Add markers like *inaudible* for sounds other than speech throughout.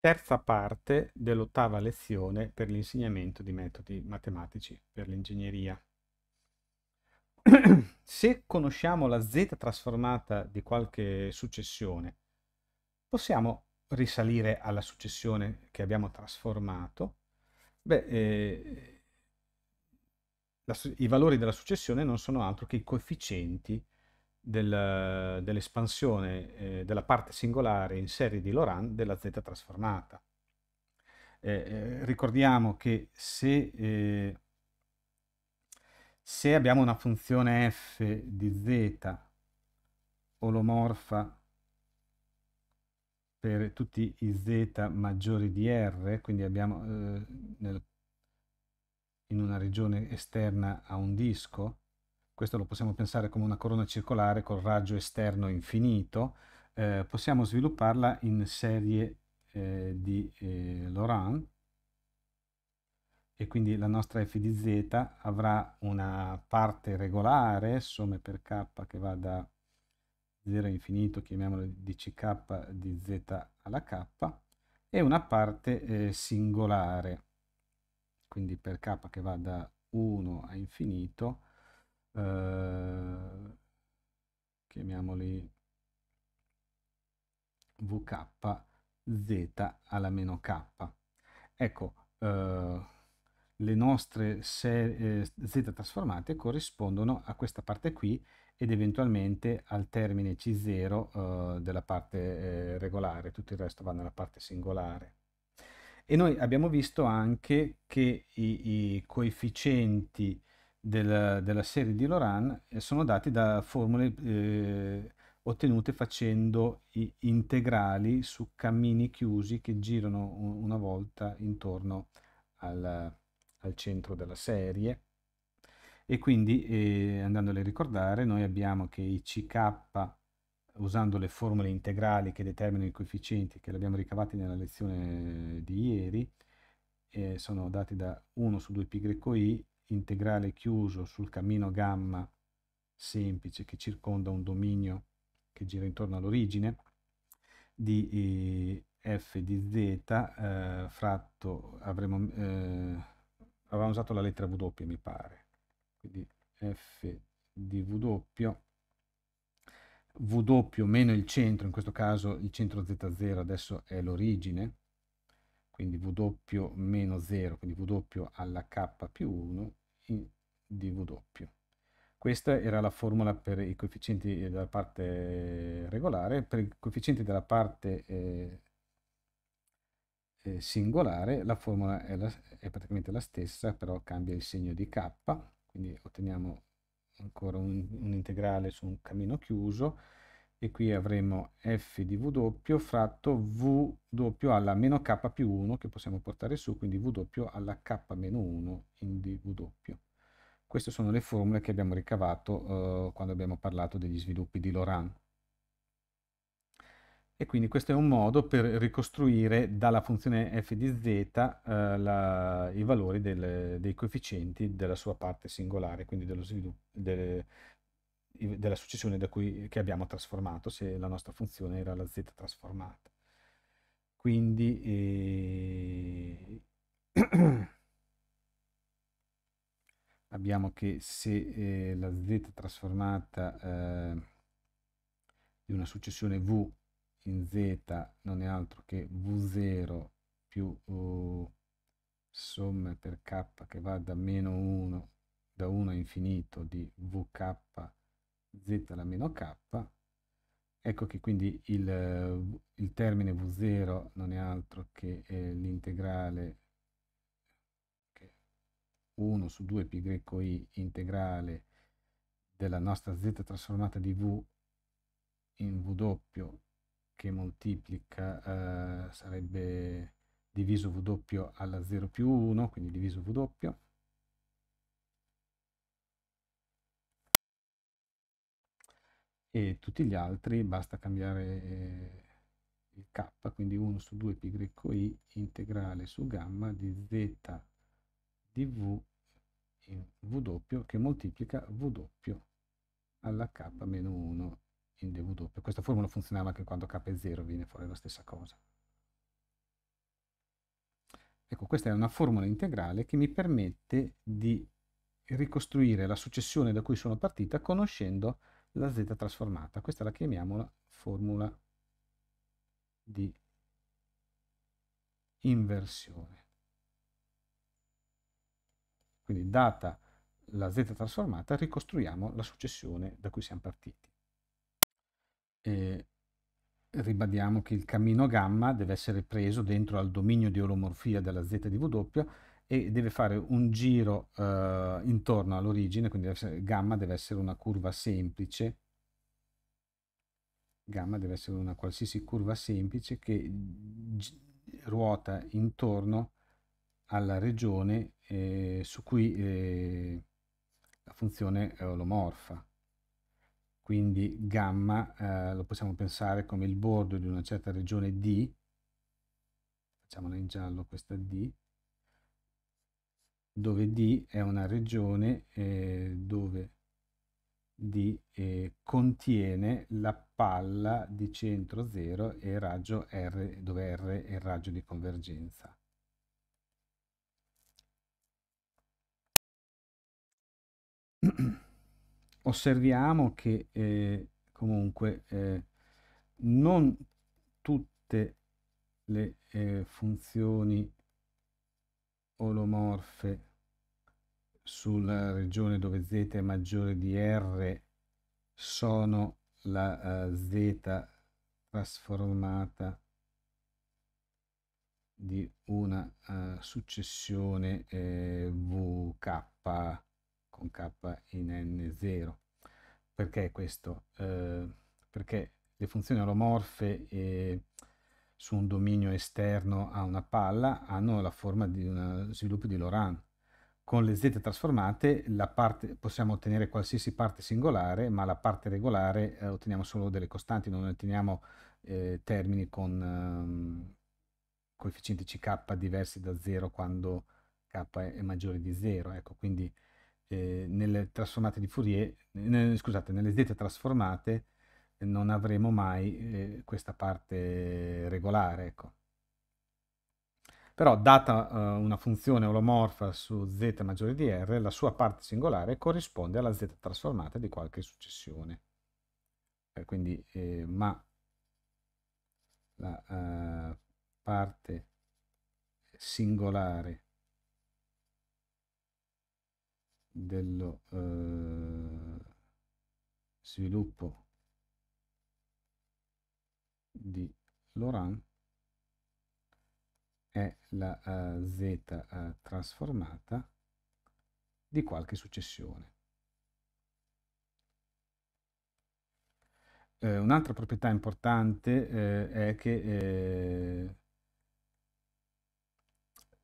terza parte dell'ottava lezione per l'insegnamento di metodi matematici per l'ingegneria. *clears throat* Se conosciamo la z trasformata di qualche successione, possiamo risalire alla successione che abbiamo trasformato? Beh, eh, la, i valori della successione non sono altro che i coefficienti del, dell'espansione eh, della parte singolare in serie di Laurent della z trasformata. Eh, eh ricordiamo che se, eh, se abbiamo una funzione f di z olomorfa per tutti i z maggiori di r, quindi abbiamo eh, nel, in una regione esterna a un disco, questo lo possiamo pensare come una corona circolare col raggio esterno infinito, eh, possiamo svilupparla in serie eh, di eh, Laurent e quindi la nostra f di z avrà una parte regolare, somme per k che va da 0 a infinito, chiamiamolo di ck di z alla k, e una parte eh, singolare, quindi per k che va da 1 a infinito, eh, chiamiamoli vk z alla meno k ecco eh, le nostre serie eh, z trasformate corrispondono a questa parte qui ed eventualmente al termine C0 eh, della parte eh, regolare, tutto il resto va nella parte singolare. E noi abbiamo visto anche che i, i coefficienti del, della serie di Loran eh, sono dati da formule eh, ottenute facendo integrali su cammini chiusi che girano una volta intorno al, al centro della serie e quindi eh, andandole a ricordare noi abbiamo che i CK usando le formule integrali che determinano i coefficienti che le abbiamo ricavati nella lezione di ieri eh, sono dati da 1 su 2πi integrale chiuso sul cammino gamma semplice che circonda un dominio che gira intorno all'origine di eh, f di z eh, fratto avremo eh, avevamo usato la lettera w mi pare quindi f di w w meno il centro in questo caso il centro z0 adesso è l'origine quindi W meno 0, quindi W alla K più 1 di W. Questa era la formula per i coefficienti della parte regolare, per i coefficienti della parte eh, eh, singolare la formula è, la, è praticamente la stessa, però cambia il segno di K, quindi otteniamo ancora un, un integrale su un cammino chiuso, e qui avremo f di W fratto v doppio alla meno K più 1 che possiamo portare su, quindi W alla K meno 1 in DW. Queste sono le formule che abbiamo ricavato eh, quando abbiamo parlato degli sviluppi di Loran. E quindi questo è un modo per ricostruire dalla funzione f di z eh, la, i valori del, dei coefficienti della sua parte singolare, quindi dello, sviluppo, del, della successione da cui, che abbiamo trasformato, se la nostra funzione era la z trasformata. Quindi eh, *clears throat* abbiamo che se eh, la z trasformata eh, di una successione v in z non è altro che v0 più oh, somme per k che va da meno 1 da 1 a infinito di vk z alla meno k, ecco che quindi il, eh, il termine v0 non è altro che eh, l'integrale 1 su 2 i integrale della nostra z trasformata di v in v doppio che moltiplica eh, sarebbe diviso v doppio alla 0 più 1 quindi diviso v doppio e tutti gli altri basta cambiare eh, il k, quindi 1 su 2 πi integrale su gamma di z di v in w che moltiplica w alla k meno 1 in dw. Questa formula funzionava anche quando k è 0, viene fuori la stessa cosa. Ecco, questa è una formula integrale che mi permette di ricostruire la successione da cui sono partita conoscendo la z trasformata. Questa la chiamiamo la formula di inversione. Quindi data la z trasformata ricostruiamo la successione da cui siamo partiti. E ribadiamo che il cammino gamma deve essere preso dentro al dominio di olomorfia della z di W e deve fare un giro eh, intorno all'origine, quindi essere, gamma deve essere una curva semplice, gamma deve essere una qualsiasi curva semplice che ruota intorno alla regione eh, su cui eh, la funzione è olomorfa. Quindi gamma eh, lo possiamo pensare come il bordo di una certa regione D, facciamola in giallo questa D, dove D è una regione eh, dove D eh, contiene la palla di centro 0 e raggio R, dove R è il raggio di convergenza. *clears throat* Osserviamo che eh, comunque eh, non tutte le eh, funzioni olomorfe sulla regione dove z è maggiore di r sono la uh, z trasformata di una uh, successione eh, vk con k in n0 perché questo eh, perché le funzioni olomorfe eh, su un dominio esterno a una palla hanno la forma di un sviluppo di Laurent con le z trasformate parte, possiamo ottenere qualsiasi parte singolare, ma la parte regolare eh, otteniamo solo delle costanti, non otteniamo eh, termini con ehm, coefficienti ck diversi da 0 quando k è, è maggiore di 0. Ecco, quindi eh, nelle trasformate di Fourier, ne, scusate, nelle z trasformate non avremo mai eh, questa parte regolare. Ecco. Però data uh, una funzione olomorfa su z maggiore di r, la sua parte singolare corrisponde alla z trasformata di qualche successione. Eh, quindi, eh, ma la uh, parte singolare dello uh, sviluppo di Laurent è la uh, z uh, trasformata di qualche successione. Eh, un'altra proprietà importante eh, è che eh,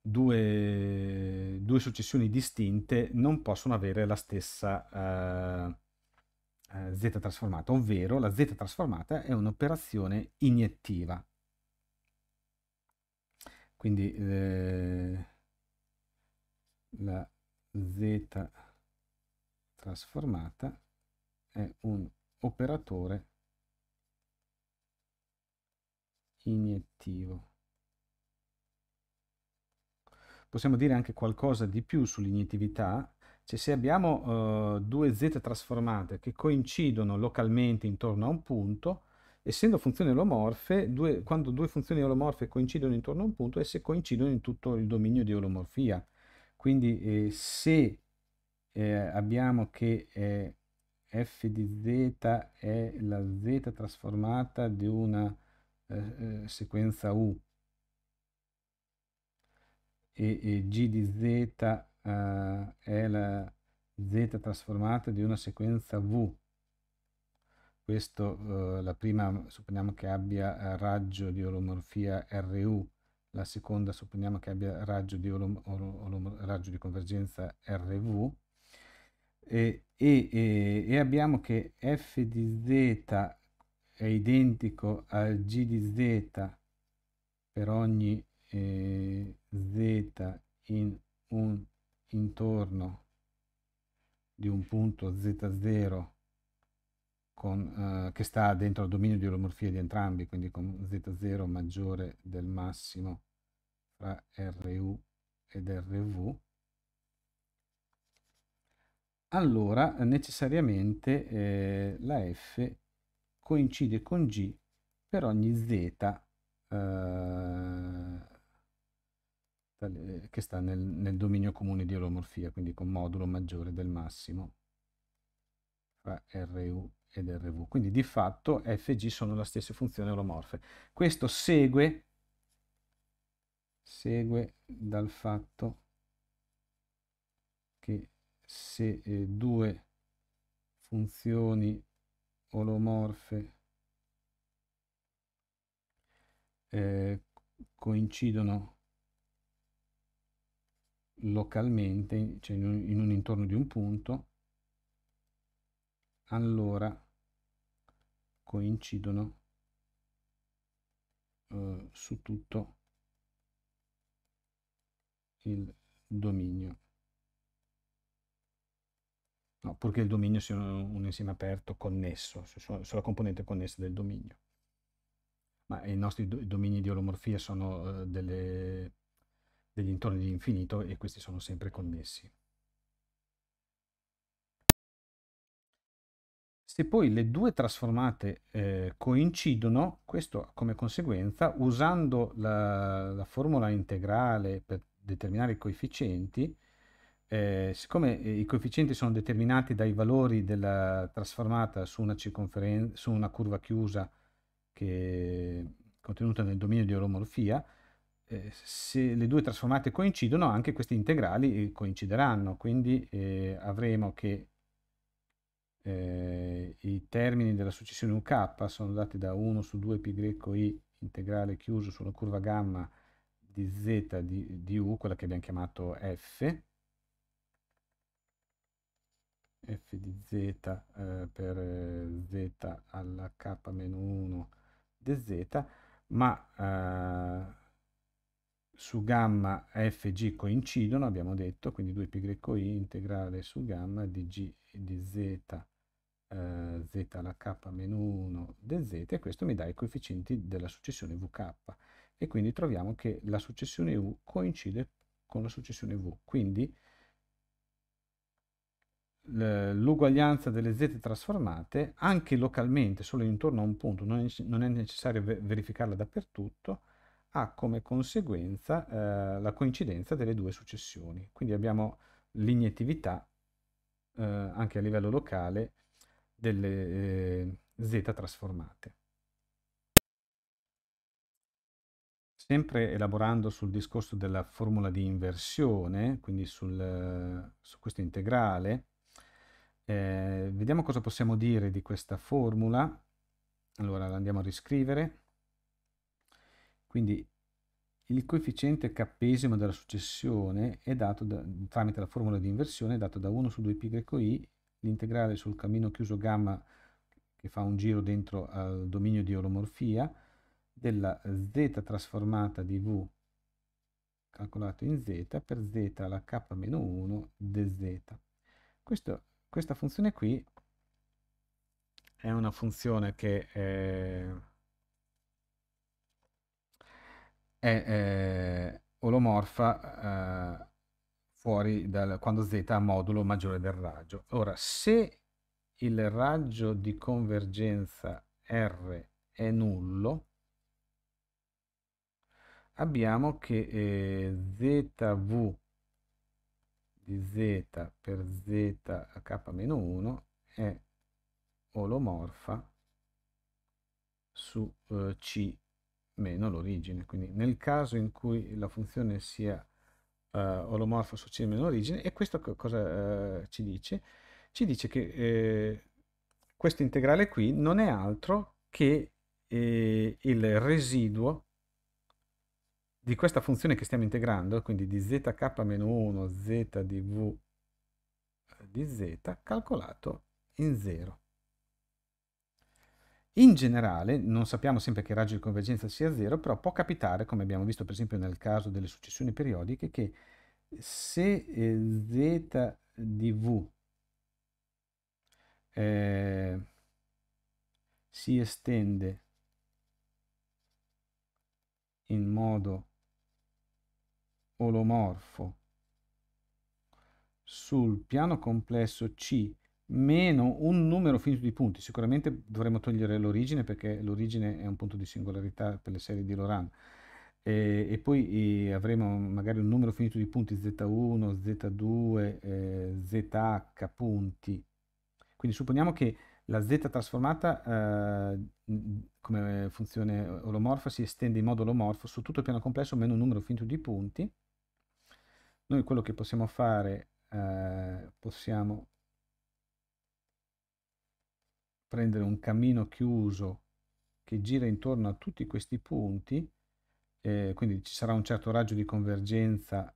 due, due, successioni distinte non possono avere la stessa eh, z trasformata, ovvero la z trasformata è un'operazione iniettiva quindi eh, la z trasformata è un operatore iniettivo. Possiamo dire anche qualcosa di più sull'iniettività, cioè se abbiamo eh, due z trasformate che coincidono localmente intorno a un punto, essendo funzioni olomorfe, due, quando due funzioni olomorfe coincidono intorno a un punto, esse coincidono in tutto il dominio di olomorfia. Quindi eh, se eh, abbiamo che eh, f di z è la z trasformata di una eh, eh, sequenza u e, e, g di z eh, è la z trasformata di una sequenza v questo eh, la prima supponiamo che abbia eh, raggio di olomorfia RU, la seconda supponiamo che abbia raggio di, olom, olom, raggio di convergenza RV, e, e, e, abbiamo che f di z è identico a g di z per ogni eh, z in un intorno di un punto z0 con, eh, che sta dentro il dominio di olomorfia di entrambi, quindi con Z0 maggiore del massimo fra RU ed RV, allora necessariamente eh, la F coincide con G per ogni Z eh, eh che sta nel, nel dominio comune di olomorfia, quindi con modulo maggiore del massimo fra RU ed RV. Quindi di fatto F e G sono la stessa funzione olomorfe. Questo segue, segue dal fatto che se eh, due funzioni olomorfe eh, coincidono localmente, cioè in un, in un intorno di un punto, allora coincidono eh, su tutto il dominio no, purché il dominio sia un insieme aperto connesso sulla componente connessa del dominio ma i nostri domini di olomorfia sono eh, delle, degli intorni di infinito e questi sono sempre connessi Se poi le due trasformate eh, coincidono, questo come conseguenza, usando la, la formula integrale per determinare i coefficienti, eh, siccome eh, i coefficienti sono determinati dai valori della trasformata su una, su una curva chiusa che contenuta nel dominio di oromorfia, eh, se le due trasformate coincidono, anche questi integrali eh, coincideranno, quindi eh, avremo che eh, I termini della successione UK sono dati da 1 su 2 i integrale chiuso sulla curva gamma di z di, di u, quella che abbiamo chiamato f, f di z eh, per eh, z alla k meno 1 di z, ma eh, su gamma f e g coincidono, abbiamo detto, quindi 2 i integrale su gamma di g di z eh, z alla k meno 1 dz e questo mi dà i coefficienti della successione vk e quindi troviamo che la successione u coincide con la successione v quindi l'uguaglianza delle z trasformate anche localmente solo intorno a un punto non è, non è necessario verificarla dappertutto ha come conseguenza eh, la coincidenza delle due successioni quindi abbiamo l'iniettività eh, anche a livello locale delle eh, z trasformate. Sempre elaborando sul discorso della formula di inversione, quindi sul, su questo integrale, eh, vediamo cosa possiamo dire di questa formula. Allora la andiamo a riscrivere. Quindi il coefficiente cappesimo della successione è dato da, tramite la formula di inversione è dato da 1 su 2πi l'integrale sul cammino chiuso gamma che fa un giro dentro al dominio di olomorfia della z trasformata di v calcolato in z per z alla k-1 dz. Questo, questa funzione qui è una funzione che è, è, è olomorfa eh, fuori dal, quando z ha modulo maggiore del raggio. Ora, se il raggio di convergenza R è nullo, abbiamo che eh, ZV di Z per ZK-1 è olomorfa su eh, C meno l'origine. Quindi nel caso in cui la funzione sia eh, olomorfo su C meno origine e questo cosa eh, ci dice? Ci dice che eh, questo integrale qui non è altro che eh, il residuo di questa funzione che stiamo integrando, quindi di zk-1 zdv di z calcolato in 0. In generale, non sappiamo sempre che il raggio di convergenza sia zero, però può capitare, come abbiamo visto per esempio nel caso delle successioni periodiche, che se eh, z di v eh, si estende in modo olomorfo sul piano complesso C meno un numero finito di punti, sicuramente dovremmo togliere l'origine perché l'origine è un punto di singolarità per le serie di Laurent, e, e poi e eh, avremo magari un numero finito di punti Z1, Z2, eh, ZH punti. Quindi supponiamo che la Z trasformata eh, come funzione olomorfa si estende in modo olomorfo su tutto il piano complesso meno un numero finito di punti. Noi quello che possiamo fare, eh, possiamo prendere un cammino chiuso che gira intorno a tutti questi punti, eh, quindi ci sarà un certo raggio di convergenza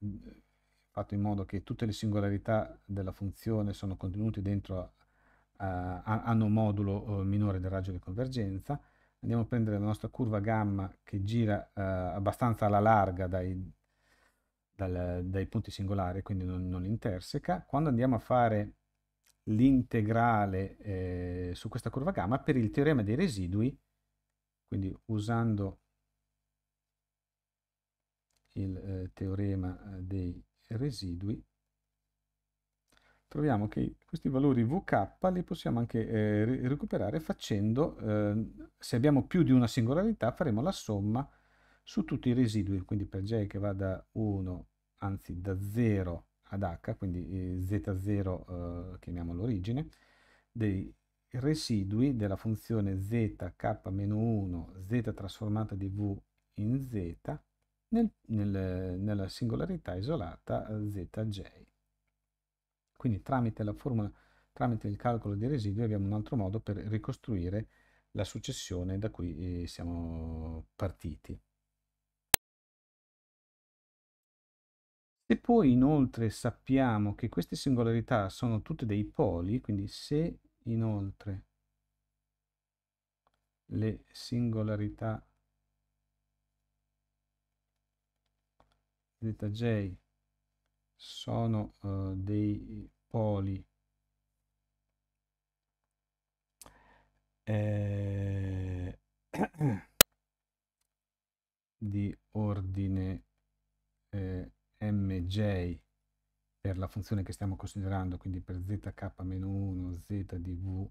eh, fatto in modo che tutte le singolarità della funzione sono contenute dentro, a, a, hanno un modulo eh, minore del raggio di convergenza, andiamo a prendere la nostra curva gamma che gira eh, abbastanza alla larga dai, dal, dai punti singolari, quindi non, non interseca, quando andiamo a fare l'integrale eh, su questa curva gamma per il teorema dei residui, quindi usando il eh, teorema eh, dei residui, troviamo che questi valori Vk li possiamo anche eh, recuperare facendo, eh, se abbiamo più di una singolarità, faremo la somma su tutti i residui, quindi per j che va da 1, anzi da 0 ad H, quindi Z0 eh, eh chiamiamo l'origine, dei residui della funzione zk-1 z trasformata di v in z nel, nel, nella singolarità isolata eh, zj. Quindi tramite la formula, tramite il calcolo dei residui abbiamo un altro modo per ricostruire la successione da cui eh, siamo partiti. Se poi inoltre sappiamo che queste singolarità sono tutte dei poli, quindi se inoltre le singolarità zeta j sono uh, dei poli eh, *clears throat* di ordine eh, mj per la funzione che stiamo considerando, quindi per zk-1, zdv di v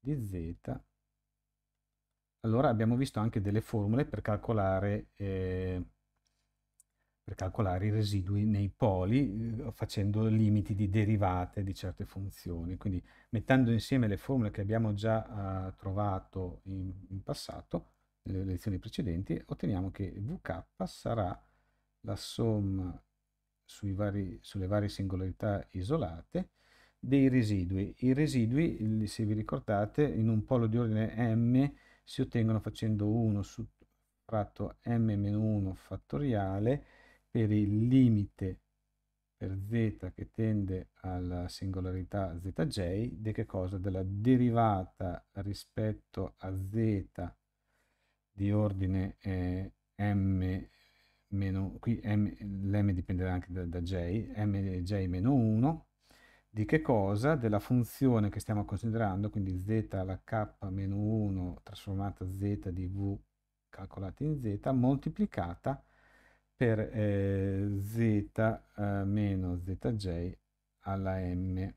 di z, allora abbiamo visto anche delle formule per calcolare, eh, per calcolare i residui nei poli eh, facendo limiti di derivate di certe funzioni. Quindi mettendo insieme le formule che abbiamo già eh, trovato in, in passato, nelle lezioni precedenti, otteniamo che vk sarà la somma vari, sulle varie singolarità isolate dei residui. I residui, se vi ricordate, in un polo di ordine m si ottengono facendo 1 su fratto m-1 fattoriale per il limite per z che tende alla singolarità zj di che cosa? Della derivata rispetto a z di ordine eh, m meno, qui m, l'm dipenderà anche da, da j, mj meno 1, di che cosa? Della funzione che stiamo considerando, quindi z alla k meno 1 trasformata z di v calcolata in z moltiplicata per eh, z eh, meno zj alla m.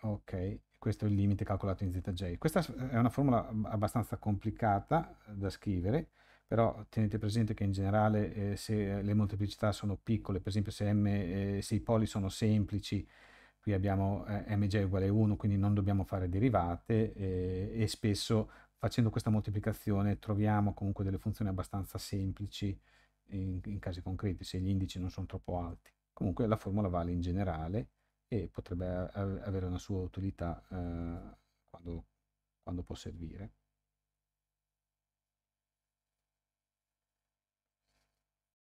Ok, questo è il limite calcolato in zj. Questa è una formula abbastanza complicata da scrivere, però tenete presente che in generale eh, se le molteplicità sono piccole, per esempio se, m, eh, se i poli sono semplici, qui abbiamo eh, mj uguale 1, quindi non dobbiamo fare derivate eh, e spesso facendo questa moltiplicazione troviamo comunque delle funzioni abbastanza semplici in, in casi concreti, se gli indici non sono troppo alti. Comunque la formula vale in generale e potrebbe avere una sua utilità eh, quando, quando può servire.